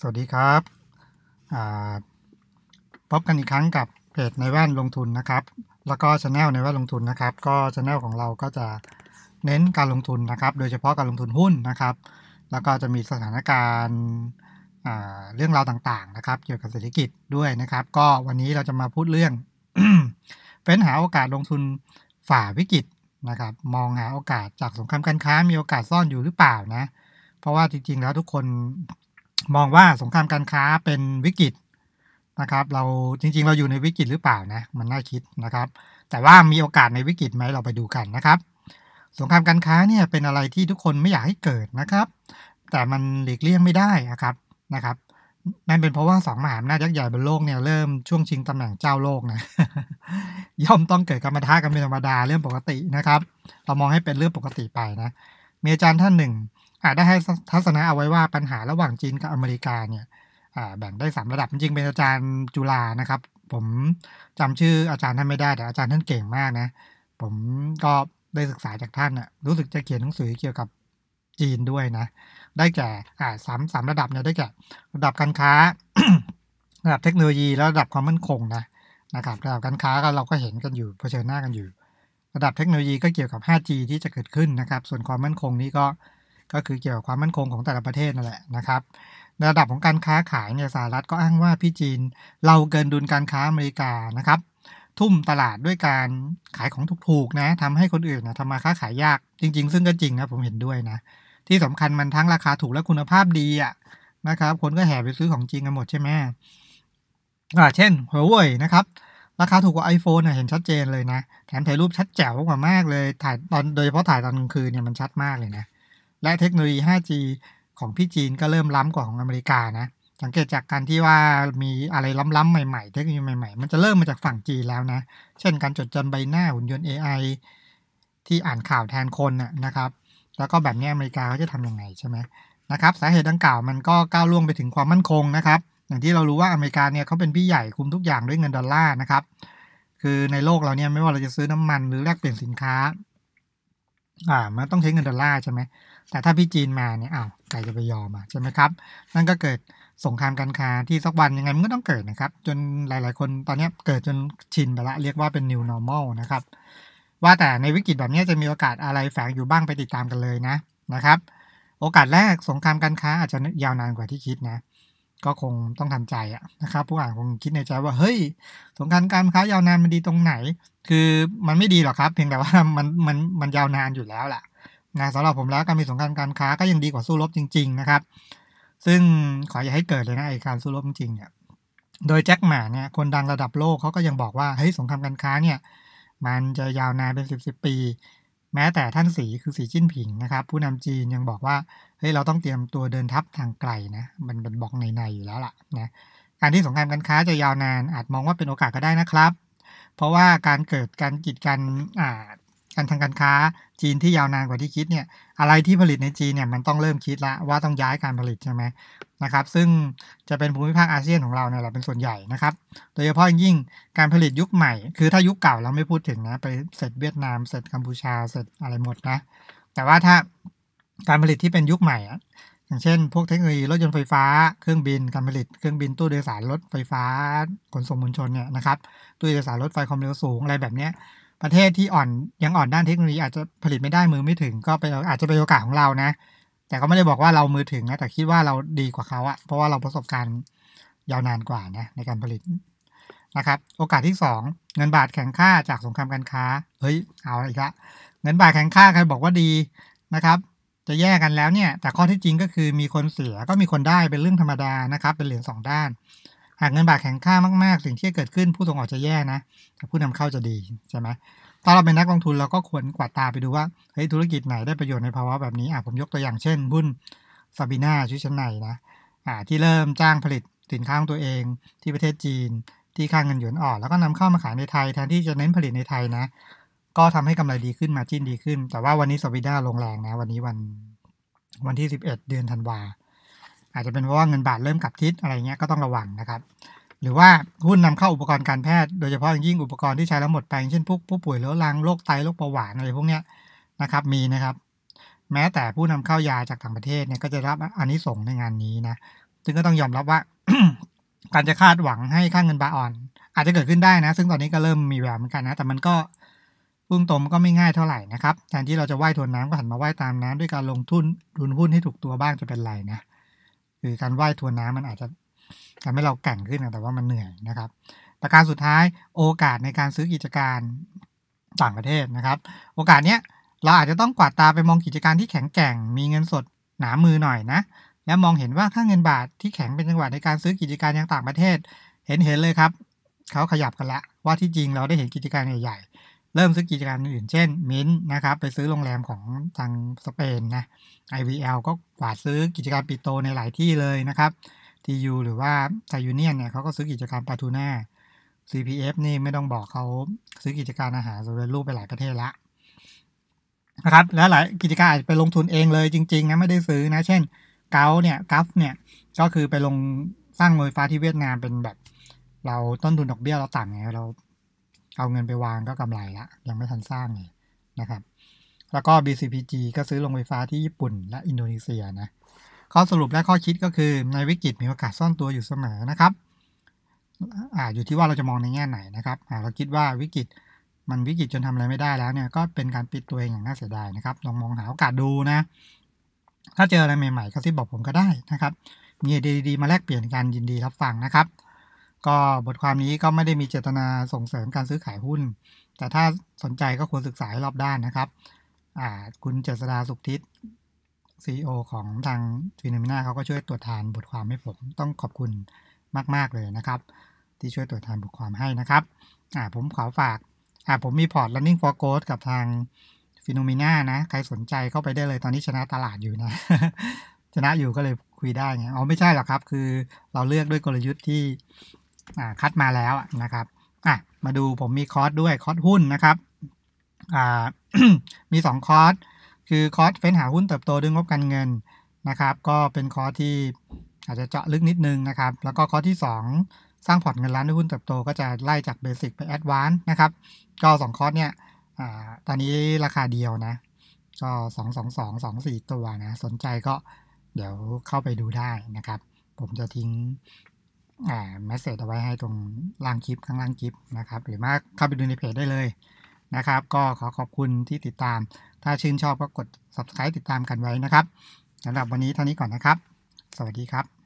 สวัสดีครับพบกันอีกครั้งกับเพจในแว่นลงทุนนะครับ แล้วก็ช anel ในแว่นลงทุนนะครับ ก็ช anel ของเราก็จะเน้นการลงทุนนะครับ โดยเฉพาะการลงทุนหุ้นนะครับ แล้วก็จะมีสถานการณ์เรื่องราวต่างๆนะครับเกี่ยวกับเศรษฐกิจด้วยนะครับ ก็วันนี้เราจะมาพูดเรื่องเฟ้นหาโอกาสลงทุนฝ่าวิกฤตนะครับ มองหาโอกาสจากสงครามการค้ามีโอกาสซ่อนอยู่หรือเปล่านะเพราะว่าจริงๆแล้วทุกคนมองว่าสงครามการค้าเป็นวิกฤตนะครับ เราจริง ๆ เราอยู่ในวิกฤตหรือเปล่านะมันน่าคิดนะครับ แต่ว่ามีโอกาสในวิกฤตไหมเราไปดูกันนะครับ สงครามการค้าเนี่ยเป็นอะไรที่ทุกคนไม่อยากให้เกิดนะครับ แต่มันหลีกเลี่ยงไม่ได้นะครับนะครับนั่นเป็นเพราะว่าสองมหาอำนาจยักษ์ใหญ่บนโลกเนี่ยเริ่มช่วงชิงตำแหน่งเจ้าโลกนะย่อมต้องเกิดกรรมท่ากันเป็นธรรมดาเรื่องปกตินะครับ เรามองให้เป็นเรื่องปกติไปนะมีอาจารย์ท่านหนึ่งได้ให้ทัศนะเอาไว้ว่าปัญหาระหว่างจีนกับอเมริกาเนี่ยแบ่งได้สามระดับจริงเป็นอาจารย์จุลานะครับผมจำชื่ออาจารย์ท่านไม่ได้ แต่อาจารย์ท่านเก่งมากนะผมก็ได้ศึกษาจากท่านอะ่ะรู้สึกจะเขียนหนังสือเกี่ยวกับจีนด้วยนะ ได้แก่อ่าสามสามระดับเนี่ยได้แก่ระดับการค้า ระดับเทคโนโลยีแล้วระดับความมั่นคงนะนะครับระดับการค้าก็เราก็เห็นกันอยู่เผชิญหน้ากันอยู่ ระดับเทคโนโลยีก็เกี่ยวกับ 5G ที่จะเกิดขึ้นนะครับ ส่วนความมั่นคงนี้ก็ก็คือเกี่ยวกับความมั่นคงของแต่ละประเทศนั่นแหละนะครับในระดับของการค้าขายเนี่ยสหรัฐก็อ้างว่าพี่จีนเราเกินดุลการค้าอเมริกานะครับทุ่มตลาดด้วยการขายของถูกๆนะทำให้คนอื่นนะทำมาค้าขายยากจริงๆ ซึ่งก็จริงนะผมเห็นด้วยนะ ที่สำคัญมันทั้งราคาถูกและคุณภาพดีอ่ะนะครับคนก็แห่ไปซื้อของจริงกันหมดใช่ไหมอ่าเช่นหัวเว่ยนะครับราคาถูกกว่า iPhone เห็นชัดเจนเลยนะแถมถ่ายรูปชัดแจ๋วกว่ามากเลยถ่ายตอนโดยเฉพาะถ่ายตอนกลางคืนเนี่ยมันชัดมากเลยนะและเทคโนโลยี 5G ของพี่จีนก็เริ่มล้ำกว่าของอเมริกานะสังเกตจากการที่ว่ามีอะไรล้ำๆใหม่ๆ เทคโนโลยีใหม่ๆ มันจะเริ่มมาจากฝั่งจีนแล้วนะ เช่นการจดจำใบหน้าหุ่นยนต์ AI ที่อ่านข่าวแทนคนนะครับ แล้วก็แบบนี้อเมริกาเขาจะทำยังไงใช่ไหมนะครับสาเหตุดังกล่าวมันก็ก้าวล่วงไปถึงความมั่นคงนะครับ อย่างที่เรารู้ว่าอเมริกาเนี่ยเขาเป็นพี่ใหญ่คุมทุกอย่างด้วยเงินดอลลาร์นะครับ คือในโลกเราเนี่ยไม่ว่าเราจะซื้อน้ำมันหรือแลกเปลี่ยนสินค้าอ่า มันต้องใช้เงินดอลลาร์ใช่ไหม แต่ถ้าพี่จีนมาเนี่ยอ้าวใครจะไปยอมอ่ะ ใช่ไหมครับ นั่นก็เกิดสงครามการค้าที่สักวันยังไงมันก็ต้องเกิดนะครับ จนหลายๆคนตอนนี้เกิดจนชินไปละเรียกว่าเป็น new normal นะครับ ว่าแต่ในวิกฤตแบบนี้จะมีโอกาสอะไรแฝงอยู่บ้างไปติดตามกันเลยนะ นะครับ โอกาสแรกสงครามการค้าอาจจะยาวนานกว่าที่คิดนะก็คงต้องทำใจอะนะครับผู้อ่านคงคิดในใจว่าเฮ้ยสงครามการค้ายาวนานมันดีตรงไหน คือมันไม่ดีหรอกครับ เพียงแต่ว่ามันมันมันยาวนานอยู่แล้วแหละนะสำหรับผมแล้วการมีสงครามการค้าก็ยังดีกว่าสู้รบจริง ๆนะครับ ซึ่งขออย่าให้เกิดเลยนะไอ้การสู้รบจริงเนี่ยโดยแจ็คหมาเนี่ยคนดังระดับโลกเขาก็ยังบอกว่าเฮ้ยสงครามการค้าเนี่ย มันจะยาวนานเป็นสิบสิบปีแม้แต่ท่านสีคือสีจิ้นผิงนะครับ ผู้นำจีนยังบอกว่าเฮ้ยเราต้องเตรียมตัวเดินทัพทางไกลนะ มันเป็นบอกในๆ อยู่แล้วล่ะนะการที่สงครามการค้าจะยาวนานอาจมองว่าเป็นโอกาสก็ได้นะครับ เพราะว่าการเกิดการกีดกันันทางการค้าจีนที่ยาวนานกว่าที่คิดเนี่ยอะไรที่ผลิตในจีนเนี่ยมันต้องเริ่มคิดละว่าต้องย้ายการผลิตใช่ไหมนะครับซึ่งจะเป็นภูมิภาคอาเซียนของเราเนี่ยแหละเป็นส่วนใหญ่นะครับโดยเฉพาะยิ่งการผลิตยุคใหม่ คือถ้ายุคเก่า เราไม่พูดถึงนะไปเสร็จเวียดนามเสร็จกัมพูชา เสร็จอะไรหมดนะแต่ว่าถ้าการผลิตที่เป็นยุคใหม่อย่างเช่นพวกเทคโนโลยีรถยนต์ไฟฟ้า เครื่องบินการผลิต เครื่องบินตู้โดยสารรถไฟฟ้าขนส่งมวลชนเนี่ยนะครับตู้โดยสารรถไฟความเร็วสูงอะไรแบบเนี้ยประเทศที่อ่อนยังอ่อนด้านเทคโนโลยีอาจจะผลิตไม่ได้มือไม่ถึง ก็ไปอาจจะเป็นโอกาสของเรานะ แต่ก็ไม่ได้บอกว่าเรามือถึงนะแต่คิดว่าเราดีกว่าเขาอะเพราะว่าเราประสบการณ์ยาวนานกว่านะในการผลิตนะครับ โอกาสที่ 2 เงินบาทแข็งค่าจากสงครามการค้าเฮ้ยเอาอีกละเงินบาทแข็งค่าใครบอกว่าดีนะครับ จะแยกกันแล้วเนี่ย แต่ข้อที่จริงก็คือมีคนเสียก็มีคนได้เป็นเรื่องธรรมดานะครับ เป็นเหรียญสองด้านหากเงินบาทแข็งค่ามาก ๆ สิ่งที่เกิดขึ้นผู้ส่งออกจะแย่นะแต่ผู้นำเข้าจะดี ใช่ไหมตอนเราเป็นนักลงทุนเราก็ควรกวาดตาไปดูว่าเฮ้ยธุรกิจไหนได้ประโยชน์ในภาวะแบบนี้อ่ะผมยกตัวอย่างเช่นหุ้นซาบินาชุดชั้นในนะอ่าที่เริ่มจ้างผลิตสินค้าของตัวเอง ที่ประเทศจีน ที่ค่างเงินหยวนอ่อนแล้วก็นำเข้ามาขายในไทยแทนที่จะเน้นผลิตในไทยนะ ก็ทำให้กำไรดีขึ้นมาจิ้นดีขึ้น แต่ว่าวันนี้ซาบินาลงแรงนะ วันนี้วัน วันที่ 11 เดือนธันวาคมอาจจะเป็นเพราะว่าเงินบาทเริ่มกลับทิศอะไรเงี้ยก็ต้องระวังนะครับ หรือว่าหุ้นนำเข้าอุปกรณ์การแพทย์ โดยเฉพาะยิ่งอุปกรณ์ที่ใช้แล้วหมดไปเช่นพวกผู้ป่วยเรื้อรังโรคไตโรคเบาหวานอะไรพวกเนี้ยนะครับมีนะครับ แม้แต่ผู้นำเข้ายาจากต่างประเทศเนี่ยก็จะรับอันนี้ส่งในงานนี้นะ ซึ่งก็ต้องยอมรับว่าการจะคาดหวังให้ค่างเงินบาทอ่อน อาจจะเกิดขึ้นได้นะ ซึ่งตอนนี้ก็เริ่มมีแววเหมือนกันนะ แต่มันก็พุ่งตรงมก็ไม่ง่ายเท่าไหร่นะครับแทนที่เราจะว่ายทวนน้ำก็หันมาว่ายตามน้ำด้วยการลงทุนดุนหุ้นให้ถูกตัวบ้างจะเป็นไรนะคือการว่ายทวนน้ามันอาจจะทำให้เราแก่งขึ้นแต่ว่ามันเหนื่อยนะครับ ประการสุดท้ายโอกาสในการซื้อกิจการต่างประเทศนะครับ โอกาสเนี้ยเราอาจจะต้องกวาดตาไปมองกิจการที่แข็งแกร่ง มีเงินสดหนามือหน่อยนะ แล้วมองเห็นว่าค่าเงินบาทที่แข็งเป็นจังหวะในการซื้อกิจการยังต่างประเทศ เห็นเห็นเลยครับเขาขยับกันละว่าที่จริงเราได้เห็นกิจการใหญ่เริ่มซื้อกิจการอื่นเช่นมินนะครับ ไปซื้อโรงแรมของทางสเปนนะ IVL ก็กวาดซื้อกิจการปิโตในหลายที่เลยนะครับทียูหรือว่าไทยูเนียนเนี่ยเขาก็ซื้อกิจการปาทูน่า CPF นี่ไม่ต้องบอกเขาซื้อกิจการอาหารสดยรูปไปหลายประเทศละนะครับแล้วหลายกิจการอาจไปลงทุนเองเลยจริงๆนะไม่ได้ซื้อนะ เช่นเกาเนี่ยกัฟเนี่ยก็คือไปลงสร้างโรงไฟฟ้าที่เวียดนาม เป็นแบบ เราต้นทุนดอกเบี้ยเราต่ำไงเราเอาเงินไปวางก็กำไรละยังไม่ทันสร้างเลยนะครับ แล้วก็ BCPG ก็ซื้อลงไฟฟ้าที่ญี่ปุ่นและอินโดนีเซียนะข้อสรุปและข้อคิดก็คือในวิกฤตมีโอกาสซ่อนตัวอยู่เสมอนะครับอ่าอยู่ที่ว่าเราจะมองในแง่ไหนนะครับเราคิดว่าวิกฤตมันวิกฤตจนทำอะไรไม่ได้แล้วเนี่ยก็เป็นการปิดตัวเองอย่างน่าเสียดายนะครับลองมองหาโอกาสดูนะ ถ้าเจออะไรใหม่ๆก็ที่บอกผมก็ได้นะครับมีเดี ๆ มาแลกเปลี่ยนกันยินดีรับฟังนะครับก็บทความนี้ก็ไม่ได้มีเจตนาส่งเสริมการซื้อขายหุ้น แต่ถ้าสนใจก็ควรศึกษาให้รอบด้านนะครับ คุณเจษดาสุขทิศซีอของทางฟินมินาเขาก็ช่วยตรวจทานบทความให้ผมต้องขอบคุณมากๆเลยนะครับ ที่ช่วยตรวจทานบทความให้นะครับผมขอฝาก ผมมีพอร์ต running for g o w กับทางฟิโนมินานะ ใครสนใจเข้าไปได้เลยตอนนี้ชนะตลาดอยู่นะชนะอยู่ก็เลยคุยได้ไงอ๋อไม่ใช่หรอกครับ คือเราเลือกด้วยกลยุทธ์ที่คัดมาแล้วนะครับมาดูผมมีคอร์สด้วย คอร์สหุ้นนะครับมีสมี2คอร์สคือคอร์สเฟ้น หาหุ้นเติบโตด้วยงบการเงินนะครับ ก็เป็นคอร์สที่อาจจะเจาะลึกนิดนึงนะครับ แล้วก็คอร์สที่ 2 สร้างพอร์ตเงินล้านด้วยหุ้นเติบโตก็จะไล่จากเบสิกไปแอดวานซ์นะครับก็2คอร์สเนี่ยอตอนนี้ราคาเดียวนะก็สงสองสองสองสี่ตัวนะสนใจก็เดี๋ยวเข้าไปดูได้นะครับ ผมจะทิ้งเมสเซจเอาไว้ให้ตรงล่างคลิปข้างล่างคลิปนะครับหรือว่าเข้าไปดูในเพจได้เลยนะครับก็ขอขอบคุณที่ติดตามถ้าชื่นชอบก็กด subscribe ติดตามกันไว้นะครับสำหรับวันนี้เท่านี้ก่อนนะครับสวัสดีครับ